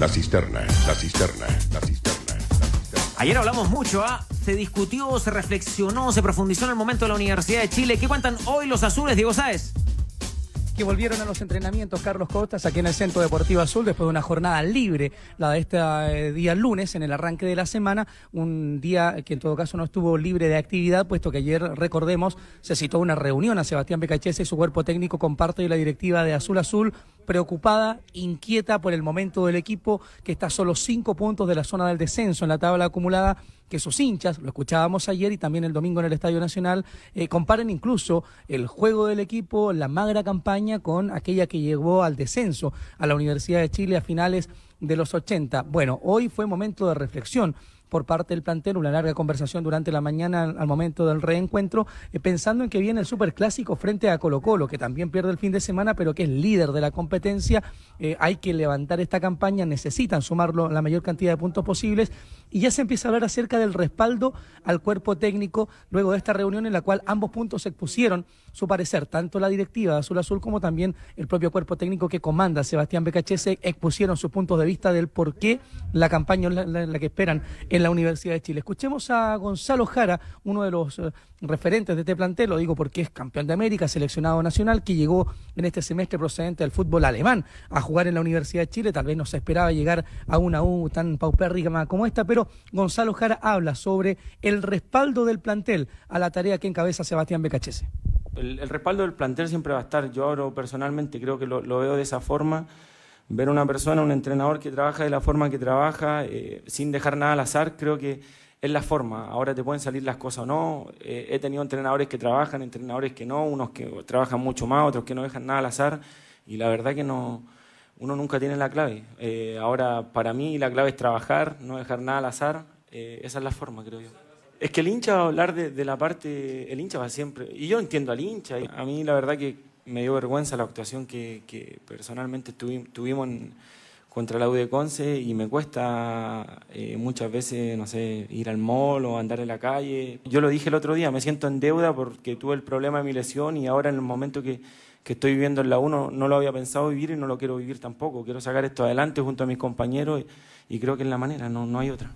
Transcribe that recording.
La cisterna, la cisterna, la cisterna. La cisterna. Ayer hablamos mucho, ¿ah? Se discutió, se reflexionó, se profundizó en el momento de la Universidad de Chile. ¿Qué cuentan hoy los azules, Diego Sáez? que volvieron a los entrenamientos Carlos Costas aquí en el Centro Deportivo Azul después de una jornada libre, la de este eh, día lunes en el arranque de la semana, un día que en todo caso no estuvo libre de actividad, puesto que ayer, recordemos, se citó una reunión a Sebastián Becachese y su cuerpo técnico con parte de la directiva de Azul Azul preocupada, inquieta por el momento del equipo que está a solo cinco puntos de la zona del descenso en la tabla acumulada que sus hinchas, lo escuchábamos ayer y también el domingo en el Estadio Nacional, eh, comparen incluso el juego del equipo, la magra campaña, con aquella que llegó al descenso a la Universidad de Chile a finales de los 80. Bueno, hoy fue momento de reflexión por parte del plantel, una larga conversación durante la mañana al momento del reencuentro, eh, pensando en que viene el superclásico frente a Colo Colo, que también pierde el fin de semana, pero que es líder de la competencia. Eh, hay que levantar esta campaña, necesitan sumarlo la mayor cantidad de puntos posibles y ya se empieza a hablar acerca del respaldo al cuerpo técnico luego de esta reunión en la cual ambos puntos expusieron su parecer, tanto la directiva de Azul Azul como también el propio cuerpo técnico que comanda Sebastián Becachese expusieron sus puntos de vista del por qué la campaña la, la, que esperan en la Universidad de Chile. Escuchemos a Gonzalo Jara, uno de los eh, referentes de este plantel, lo digo porque es campeón de América, seleccionado nacional, que llegó en este semestre procedente del fútbol alemán a jugar en la Universidad de Chile. Tal vez no se esperaba llegar a una U tan paupérrima como esta, pero Gonzalo Jara habla sobre el respaldo del plantel a la tarea que encabeza Sebastián Becachese. El, respaldo del plantel siempre va a estar. Yo ahora personalmente creo que lo veo de esa forma ver una persona, un entrenador que trabaja de la forma que trabaja, eh, sin dejar nada al azar, creo que es la forma. Ahora te pueden salir las cosas o no. Eh, he tenido entrenadores que trabajan, entrenadores que no, unos que trabajan mucho más, otros que no dejan nada al azar. Y la verdad que no, uno nunca tiene la clave. Eh, ahora, para mí, la clave es trabajar, no dejar nada al azar. esa es la forma, creo yo. Es que el hincha va a hablar de, de la parte, el hincha va siempre, y yo entiendo al hincha, a mí la verdad que me dio vergüenza la actuación que, personalmente tuvimos contra la U y me cuesta eh, muchas veces, no sé, ir al mall o andar en la calle. Yo lo dije el otro día, me siento en deuda porque tuve el problema de mi lesión y ahora en el momento que, estoy viviendo en la 1 no, lo había pensado vivir y no lo quiero vivir tampoco. Quiero sacar esto adelante junto a mis compañeros y, creo que es la manera, no, no hay otra.